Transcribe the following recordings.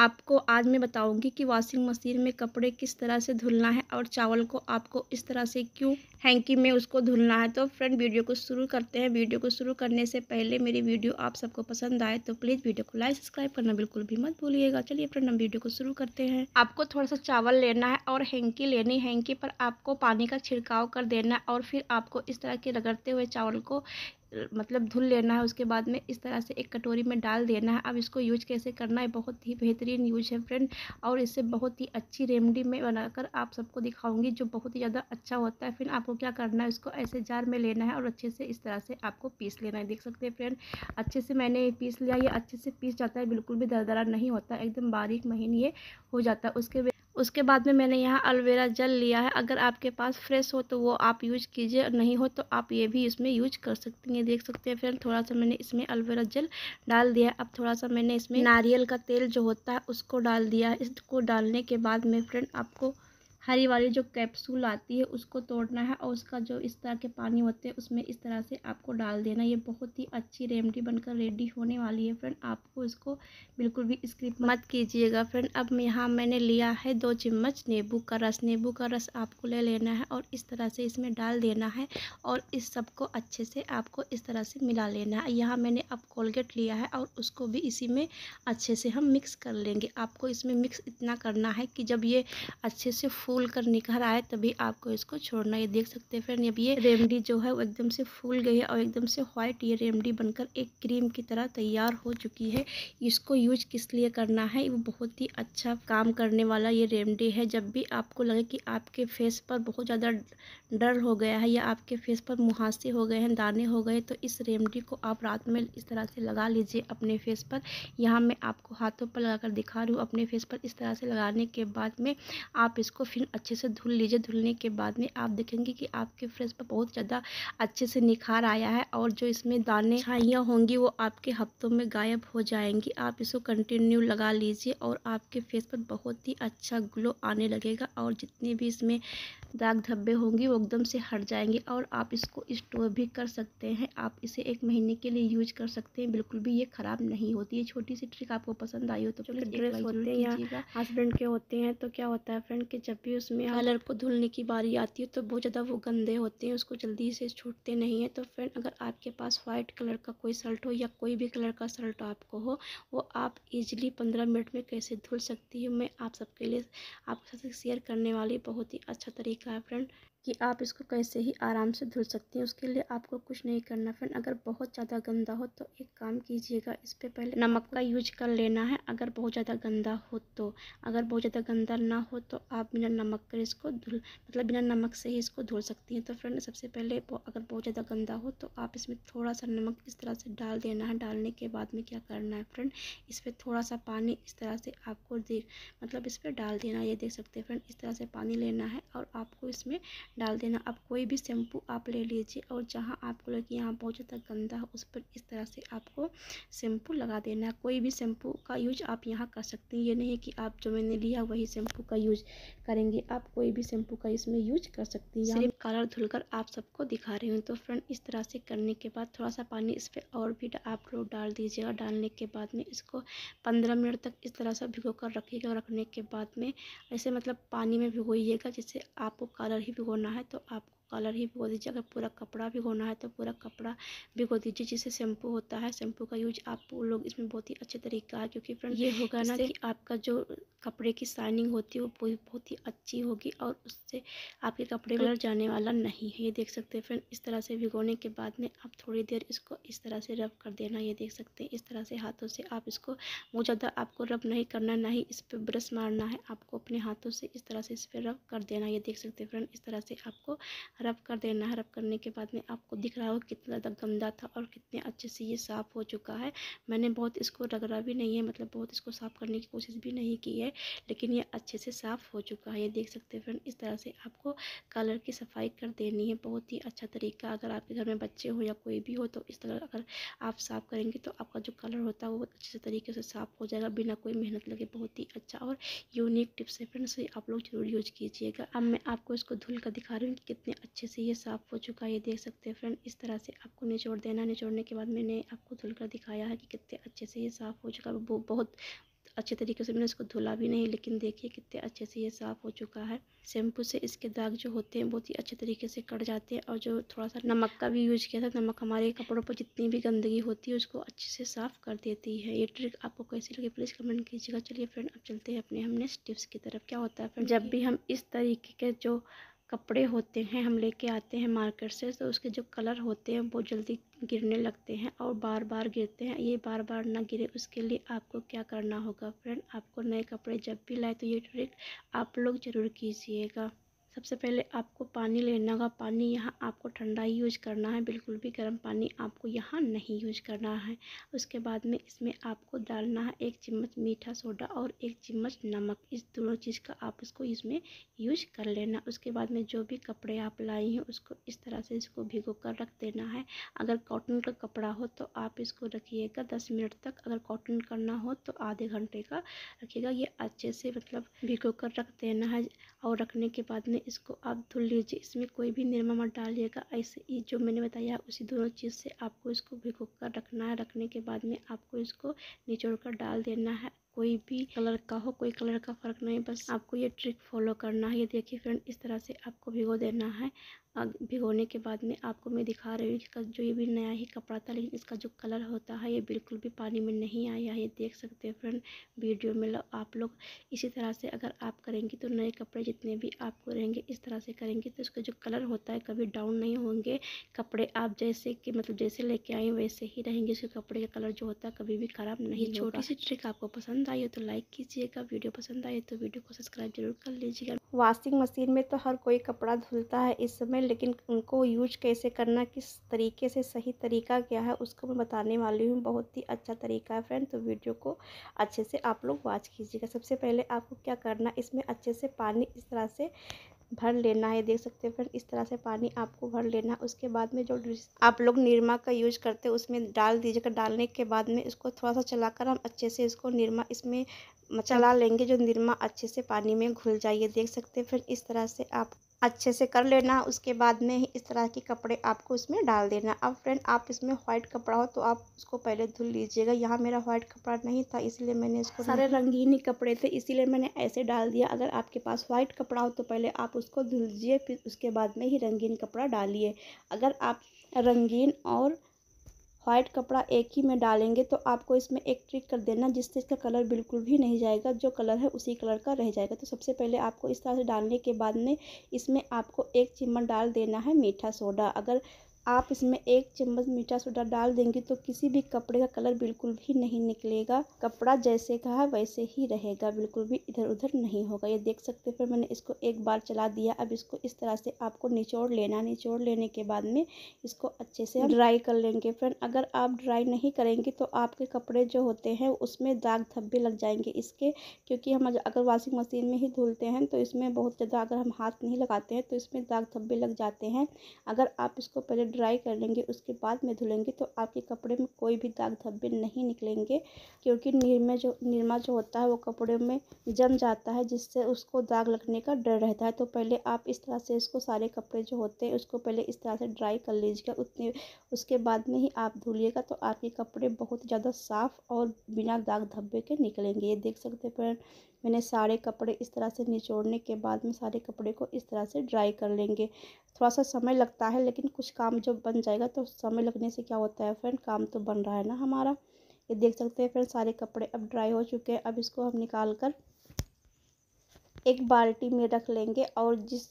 आपको आज मैं बताऊंगी कि वॉशिंग मशीन में कपड़े किस तरह से धुलना है और चावल को आपको इस तरह से क्यों हैंकी में उसको धुलना है तो फ्रेंड वीडियो को शुरू करते हैं वीडियो को शुरू करने से पहले मेरी वीडियो आप सबको पसंद आए तो प्लीज़ वीडियो को लाइक सब्सक्राइब करना बिल्कुल भी मत भूलिएगा चलिए फ्रेंड हम वीडियो को शुरू करते हैं आपको थोड़ा सा चावल लेना है और हैंकी लेनी हैंकी पर आपको पानी का छिड़काव कर देना और फिर आपको इस तरह के रगड़ते हुए चावल को मतलब धुल लेना है उसके बाद में इस तरह से एक कटोरी में डाल देना है अब इसको यूज कैसे करना है बहुत ही बेहतरीन यूज है फ्रेंड और इससे बहुत ही अच्छी रेमडी में बनाकर आप सबको दिखाऊंगी जो बहुत ही ज़्यादा अच्छा होता है फिर आपको क्या करना है इसको ऐसे जार में लेना है और अच्छे से इस तरह से आपको पीस लेना है देख सकते हैं फ्रेंड अच्छे से मैंने पीस लिया ये अच्छे से पीस जाता है बिल्कुल भी दरदरा नहीं होता एकदम बारीक महीन ये हो जाता है उसके उसके बाद में मैंने यहाँ अलवेरा जल लिया है अगर आपके पास फ्रेश हो तो वो आप यूज कीजिए और नहीं हो तो आप ये भी इसमें यूज कर सकते हैं देख सकते हैं फ्रेंड थोड़ा सा मैंने इसमें अलवेरा जल डाल दिया है अब थोड़ा सा मैंने इसमें नारियल का तेल जो होता है उसको डाल दिया है इसको डालने के बाद में फ्रेंड आपको हरी वाली जो कैप्सूल आती है उसको तोड़ना है और उसका जो इस तरह के पानी होते हैं उसमें इस तरह से आपको डाल देना ये बहुत ही अच्छी रेमडी बनकर रेडी होने वाली है फ्रेंड आपको इसको बिल्कुल भी स्किप मत कीजिएगा फ्रेंड अब यहाँ मैंने लिया है दो चम्मच नींबू का रस नींबू का रस आपको ले लेना है और इस तरह से इसमें डाल देना है और इस सबको अच्छे से आपको इस तरह से मिला लेना है यहाँ मैंने अब कोलगेट लिया है और उसको भी इसी में अच्छे से हम मिक्स कर लेंगे आपको इसमें मिक्स इतना करना है कि जब ये अच्छे से फूल फूल कर निखर आए तभी आपको इसको छोड़ना ये देख सकते हैं फ्रेंड अब ये रेमडी जो है वो एकदम से फूल गई है और एकदम से व्हाइट ये रेमडी बनकर एक क्रीम की तरह तैयार हो चुकी है इसको यूज किस लिए करना है वो बहुत ही अच्छा काम करने वाला ये रेमडी है जब भी आपको लगे कि आपके फेस पर बहुत ज़्यादा डर हो गया है या आपके फेस पर मुहासे हो गए हैं दाने हो गए तो इस रेमडी को आप रात में इस तरह से लगा लीजिए अपने फेस पर यहाँ मैं आपको हाथों पर लगाकर दिखा रही हूँ अपने फेस पर इस तरह से लगाने के बाद में आप इसको फिर अच्छे से धुल लीजिए धुलने के बाद में आप देखेंगे कि आपके फेस पर बहुत ज़्यादा अच्छे से निखार आया है और जो इसमें दाने छाइयाँ होंगी वो आपके हफ्तों में गायब हो जाएंगी आप इसको कंटिन्यू लगा लीजिए और आपके फेस पर बहुत ही अच्छा ग्लो आने लगेगा और जितने भी इसमें दाग धब्बे होंगे वो एकदम से हट जाएंगे और आप इसको स्टोर भी कर सकते हैं आप इसे एक महीने के लिए यूज कर सकते हैं बिल्कुल भी ये ख़राब नहीं होती है छोटी सी ट्रिक आपको पसंद आई हो तो ड्रेस होते हैं या हस्बैंड के होते हैं तो क्या होता है फ्रेंड के जब भी भी उसमें कलर को धुलने की बारी आती है तो बहुत ज़्यादा वो गंदे होते हैं उसको जल्दी से छूटते नहीं हैं तो फ्रेंड अगर आपके पास वाइट कलर का कोई शर्ट हो या कोई भी कलर का शर्ट आपको हो वो आप इजीली पंद्रह मिनट में कैसे धुल सकती हूँ मैं आप सबके लिए आपके साथ शेयर करने वाली बहुत ही अच्छा तरीका है फ्रेंड कि आप इसको कैसे ही आराम से धुल सकती हैं उसके लिए आपको कुछ नहीं करना फ्रेंड अगर बहुत ज़्यादा गंदा हो तो एक काम कीजिएगा इस पर पहले नमक का यूज कर लेना है अगर बहुत ज़्यादा गंदा हो तो अगर बहुत ज़्यादा गंदा ना हो तो आप बिना नमक कर इसको धुल मतलब बिना नमक से ही इसको धुल सकती हैं तो फ्रेंड सबसे पहले अगर बहुत ज़्यादा गंदा हो तो आप इसमें थोड़ा सा नमक इस तरह से डाल देना है डालने के बाद में क्या करना है फ्रेंड इस पर थोड़ा सा पानी इस तरह से आपको मतलब इस पर डाल देना ये देख सकते हैं फ्रेंड इस तरह से पानी लेना है और आपको इसमें डाल देना अब कोई भी शैम्पू आप ले लीजिए और जहाँ आपको लगे यहाँ बहुत ज़्यादा गंदा हो उस पर इस तरह से आपको शैम्पू लगा देना कोई भी शैम्पू का यूज आप यहाँ कर सकते हैं ये नहीं कि आप जो मैंने लिया वही शैम्पू का यूज करेंगे आप कोई भी शैम्पू का इसमें यूज कर सकते हैं सिर्फ कलर धुलकर आप सबको दिखा रही हूँ तो फ्रेंड इस तरह से करने के बाद थोड़ा सा पानी इस पर और भी आप लोग डाल दीजिएगा डालने के बाद में इसको पंद्रह मिनट तक इस तरह से भिगो कर रखिएगा रखने के बाद में ऐसे मतलब पानी में भिगोइएगा जिससे आपको कलर ही भिगोना करना है तो आपको कलर ही भिगो दीजिए अगर पूरा कपड़ा भिगोना है तो पूरा कपड़ा भिगो दीजिए जिससे शैम्पू होता है शैम्पू का यूज आप लोग इसमें बहुत ही अच्छा तरीका है क्योंकि फ्रेंड ये होगा ना कि आपका जो कपड़े की शाइनिंग होती है वो बहुत ही अच्छी होगी और उससे आपके कपड़े कलर जाने वाला नहीं है ये देख सकते हैं फ्रेंड इस तरह से भिगोने के बाद में आप थोड़ी देर इसको इस तरह से रब कर देना ये देख सकते हैं इस तरह से हाथों से आप इसको बहुत ज़्यादा आपको रब नहीं करना ना ही इस पर ब्रश मारना है आपको अपने हाथों से इस तरह से इस पर रब कर देना ये देख सकते हैं फ्रेंड इस तरह से आपको रब कर देना है रब करने के बाद में आपको दिख रहा हो कितना ज़्यादा गंदा था और कितने अच्छे से ये साफ़ हो चुका है मैंने बहुत इसको रगड़ा भी नहीं है मतलब बहुत इसको साफ़ करने की कोशिश भी नहीं की है लेकिन ये अच्छे से साफ़ हो चुका है ये देख सकते हैं फ्रेंड इस तरह से आपको कलर की सफाई कर देनी है बहुत ही अच्छा तरीका अगर आपके घर में बच्चे हो या कोई भी हो तो इस तरह अगर आप साफ़ करेंगे तो आपका जो कलर होता है वो अच्छे से तरीके से साफ़ हो जाएगा बिना कोई मेहनत लगे बहुत ही अच्छा और यूनिक टिप्स है फ्रेंड्स आप लोग जरूर यूज कीजिएगा अब मैं आपको इसको धुल कर दिखा रही हूँ कि कितने अच्छे से ये साफ़ हो चुका है ये देख सकते हैं फ्रेंड इस तरह से आपको निचोड़ देना निचोड़ने के बाद मैंने आपको धुलकर दिखाया है कि कितने अच्छे से ये साफ़ हो चुका है वो बहुत अच्छे तरीके से मैंने इसको धुला भी नहीं लेकिन देखिए कितने अच्छे से ये साफ़ हो चुका है शैम्पू से इसके दाग जो होते हैं बहुत ही अच्छे तरीके से कट जाते हैं और जो थोड़ा सा नमक का भी यूज किया था नमक हमारे कपड़ों पर जितनी भी गंदगी होती है उसको अच्छे से साफ़ कर देती है ये ट्रिक आपको कैसी लगी प्लीज़ कमेंट कीजिएगा चलिए फ्रेंड अब चलते हैं अपने हमने टिप्स की तरफ क्या होता है फ्रेंड जब भी हम इस तरीके के जो कपड़े होते हैं हम लेके आते हैं मार्केट से तो उसके जो कलर होते हैं वो जल्दी गिरने लगते हैं और बार बार गिरते हैं ये बार बार ना गिरे उसके लिए आपको क्या करना होगा फ्रेंड आपको नए कपड़े जब भी लाए तो ये ट्रिक आप लोग ज़रूर कीजिएगा सबसे पहले आपको पानी लेना होगा पानी यहाँ आपको ठंडा ही यूज करना है बिल्कुल भी गर्म पानी आपको यहाँ नहीं यूज करना है उसके बाद में इसमें आपको डालना है एक चम्मच मीठा सोडा और एक चम्मच नमक इस दोनों चीज़ का आप इसको इसमें यूज कर लेना उसके बाद में जो भी कपड़े आप लाई हैं उसको इस तरह से इसको भिगो कर रख देना है अगर कॉटन का कपड़ा हो तो आप इसको रखिएगा दस मिनट तक अगर कॉटन करना हो तो आधे घंटे का रखिएगा ये अच्छे से मतलब भिगो कर रख देना है और रखने के बाद में इसको आप धुल लीजिए इसमें कोई भी निरमा मत डालिएगा ऐसे ही जो मैंने बताया उसी दोनों चीज़ से आपको इसको भिगो कर रखना है रखने के बाद में आपको इसको निचोड़ कर डाल देना है कोई भी कलर का हो कोई कलर का फ़र्क नहीं बस आपको ये ट्रिक फॉलो करना है ये देखिए फ्रेंड इस तरह से आपको भिगो देना है भिगोने के बाद में आपको मैं दिखा रही हूँ इसका जो ये भी नया ही कपड़ा था लेकिन इसका जो कलर होता है ये बिल्कुल भी पानी में नहीं आया है देख सकते हैं फ्रेंड वीडियो में लो, आप लोग इसी तरह से अगर आप करेंगे तो नए कपड़े जितने भी आपको रहेंगे इस तरह से करेंगे तो इसका जो कलर होता है कभी डाउन नहीं होंगे कपड़े आप जैसे कि मतलब जैसे लेके आए वैसे ही रहेंगे इसके कपड़े का कलर जो होता है कभी भी ख़राब नहीं छोटी सी ट्रिक आपको पसंद आई हो तो लाइक कीजिएगा वीडियो पसंद आए तो वीडियो को सब्सक्राइब जरूर कर लीजिएगा वॉशिंग मशीन में तो हर कोई कपड़ा धुलता है इस समय लेकिन उनको यूज कैसे करना किस तरीके से सही तरीका क्या है उसको मैं बताने वाली हूँ बहुत ही अच्छा तरीका है फ्रेंड तो वीडियो को अच्छे से आप लोग वॉच कीजिएगा सबसे पहले आपको क्या करना इसमें अच्छे से पानी इस तरह से भर लेना है देख सकते हैं फ्रेंड इस तरह से पानी आपको भर लेना है उसके बाद में जो आप लोग निरमा का यूज करते हैं उसमें डाल दीजिएगा डालने के बाद में इसको थोड़ा सा चलाकर हम अच्छे से इसको निरमा इसमें चला लेंगे जो निरमा अच्छे से पानी में घुल जाइए देख सकते हैं फ्रेंड इस तरह से आप अच्छे से कर लेना उसके बाद में ही इस तरह के कपड़े आपको उसमें डाल देना अब फ्रेंड आप इसमें व्हाइट कपड़ा हो तो आप उसको पहले धुल लीजिएगा यहाँ मेरा व्हाइट कपड़ा नहीं था इसलिए मैंने इसको सारे रंगीन ही कपड़े थे इसीलिए मैंने ऐसे डाल दिया अगर आपके पास व्हाइट कपड़ा हो तो पहले आप उसको धुल लीजिए फिर उसके बाद में ही रंगीन कपड़ा डालिए अगर आप रंगीन और वाइट कपड़ा एक ही में डालेंगे तो आपको इसमें एक ट्रिक कर देना जिससे इसका कलर बिल्कुल भी नहीं जाएगा जो कलर है उसी कलर का रह जाएगा तो सबसे पहले आपको इस तरह से डालने के बाद में इसमें आपको एक चम्मच डाल देना है मीठा सोडा अगर आप इसमें एक चम्मच मीठा सोडा डाल देंगी तो किसी भी कपड़े का कलर बिल्कुल भी नहीं निकलेगा कपड़ा जैसे का है वैसे ही रहेगा बिल्कुल भी इधर उधर नहीं होगा ये देख सकते फिर मैंने इसको एक बार चला दिया अब इसको इस तरह से आपको निचोड़ लेना निचोड़ लेने के बाद में इसको अच्छे से ड्राई कर लेंगे फ्रेंड अगर आप ड्राई नहीं करेंगे तो आपके कपड़े जो होते हैं उसमें दाग धब्बे लग जाएंगे इसके क्योंकि हम अगर वॉशिंग मशीन में ही धुलते हैं तो इसमें बहुत ज़्यादा अगर हम हाथ नहीं लगाते हैं तो इसमें दाग धब्बे लग जाते हैं अगर आप इसको पहले ड्राई कर लेंगे उसके बाद में धुलेंगे तो आपके कपड़े में कोई भी दाग धब्बे नहीं निकलेंगे क्योंकि निरमा जो निरमा जो होता है वो कपड़े में जम जाता है जिससे उसको दाग लगने का डर रहता है तो पहले आप इस तरह से इसको सारे कपड़े जो होते हैं उसको पहले इस तरह से ड्राई कर लीजिएगा उतने उसके बाद में ही आप धुलिएगा तो आपके कपड़े बहुत ज़्यादा साफ़ और बिना दाग धब्बे के निकलेंगे ये देख सकते हैं फ्रेंड मैंने सारे कपड़े इस तरह से निचोड़ने के बाद में सारे कपड़े को इस तरह से ड्राई कर लेंगे थोड़ा सा समय लगता है लेकिन कुछ काम जब बन जाएगा तो समय लगने से क्या होता है फ्रेंड काम तो बन रहा है ना हमारा ये देख सकते हैं फ्रेंड सारे कपड़े अब ड्राई हो चुके हैं अब इसको हम निकाल कर एक बाल्टी में रख लेंगे और जिस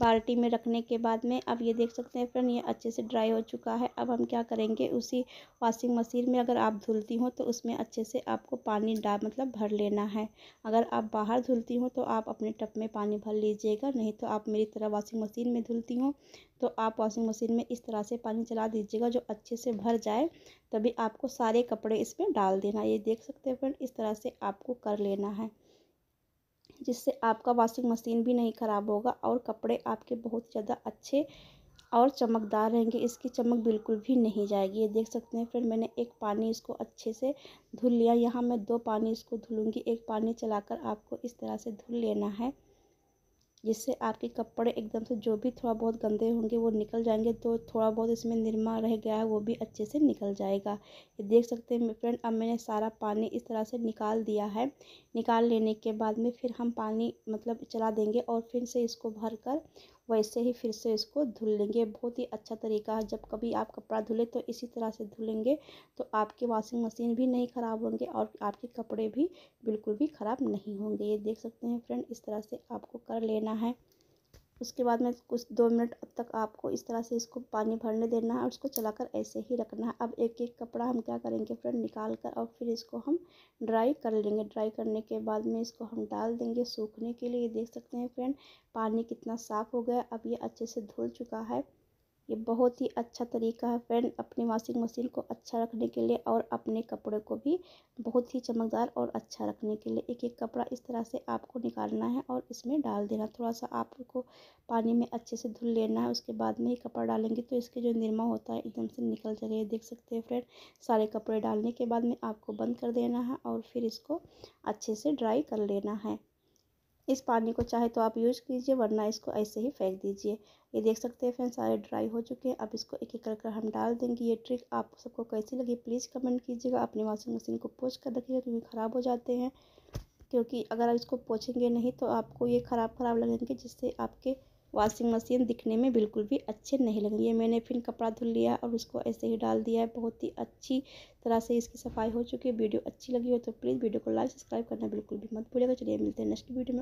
बाल्टी में रखने के बाद में अब ये देख सकते हैं फ्रेंड ये अच्छे से ड्राई हो चुका है अब हम क्या करेंगे उसी वॉशिंग मशीन में अगर आप धुलती हो तो उसमें अच्छे से आपको पानी डाल मतलब भर लेना है अगर आप बाहर धुलती हो तो आप अपने टप में पानी भर लीजिएगा नहीं तो आप मेरी तरह वॉशिंग मशीन में धुलती हो तो आप वॉशिंग मशीन में इस तरह से पानी चला दीजिएगा जो अच्छे से भर जाए तभी आपको सारे कपड़े इसमें डाल देना ये देख सकते हैं फ्रेंड इस तरह से आपको कर लेना है जिससे आपका वॉशिंग मशीन भी नहीं ख़राब होगा और कपड़े आपके बहुत ज़्यादा अच्छे और चमकदार रहेंगे इसकी चमक बिल्कुल भी नहीं जाएगी ये देख सकते हैं फिर मैंने एक पानी इसको अच्छे से धुल लिया यहाँ मैं दो पानी इसको धुलूँगी एक पानी चलाकर आपको इस तरह से धुल लेना है जिससे आपके कपड़े एकदम से जो भी थोड़ा बहुत गंदे होंगे वो निकल जाएंगे तो थोड़ा बहुत इसमें निरमा रह गया है वो भी अच्छे से निकल जाएगा ये देख सकते हैं फ्रेंड अब मैंने सारा पानी इस तरह से निकाल दिया है निकाल लेने के बाद में फिर हम पानी मतलब चला देंगे और फिर से इसको भर कर वैसे ही फिर से इसको धुल लेंगे बहुत ही अच्छा तरीका है जब कभी आप कपड़ा धुलें तो इसी तरह से धुलेंगे तो आपकी वॉशिंग मशीन भी नहीं ख़राब होंगे और आपके कपड़े भी बिल्कुल भी ख़राब नहीं होंगे ये देख सकते हैं फ्रेंड इस तरह से आपको कर लेना है उसके बाद में कुछ दो मिनट तक आपको इस तरह से इसको पानी भरने देना है और इसको चलाकर ऐसे ही रखना है अब एक एक कपड़ा हम क्या करेंगे फ्रेंड निकाल कर और फिर इसको हम ड्राई कर लेंगे ड्राई करने के बाद में इसको हम डाल देंगे सूखने के लिए देख सकते हैं फ्रेंड पानी कितना साफ़ हो गया अब ये अच्छे से धुल चुका है ये बहुत ही अच्छा तरीका है फ्रेंड अपनी वॉशिंग मशीन को अच्छा रखने के लिए और अपने कपड़े को भी बहुत ही चमकदार और अच्छा रखने के लिए एक एक कपड़ा इस तरह से आपको निकालना है और इसमें डाल देना थोड़ा सा आपको पानी में अच्छे से धुल लेना है उसके बाद में ही कपड़ा डालेंगे तो इसके जो निरमा होता है एकदम से निकल जाएगा ये देख सकते हैं फ्रेंड सारे कपड़े डालने के बाद में आपको बंद कर देना है और फिर इसको अच्छे से ड्राई कर लेना है इस पानी को चाहे तो आप यूज़ कीजिए वरना इसको ऐसे ही फेंक दीजिए ये देख सकते हैं फ्रेंड्स सारे ड्राई हो चुके हैं अब इसको एक एक कर हम डाल देंगे ये ट्रिक आप सबको कैसी लगी प्लीज़ कमेंट कीजिएगा अपनी वॉशिंग मशीन को पोछ कर रखिएगा क्योंकि ख़राब हो जाते हैं क्योंकि अगर आप इसको पोछेंगे नहीं तो आपको ये ख़राब ख़राब लगेंगे जिससे आपके वॉशिंग मशीन दिखने में बिल्कुल भी अच्छे नहीं लगेंगे ये मैंने फिर कपड़ा धुल लिया और उसको ऐसे ही डाल दिया है बहुत ही अच्छी तरह से इसकी सफाई हो चुकी है वीडियो अच्छी लगी हो तो प्लीज़ वीडियो को लाइक सब्सक्राइब करना बिल्कुल भी मत भूलिएगा चलिए मिलते हैं नेक्स्ट वीडियो में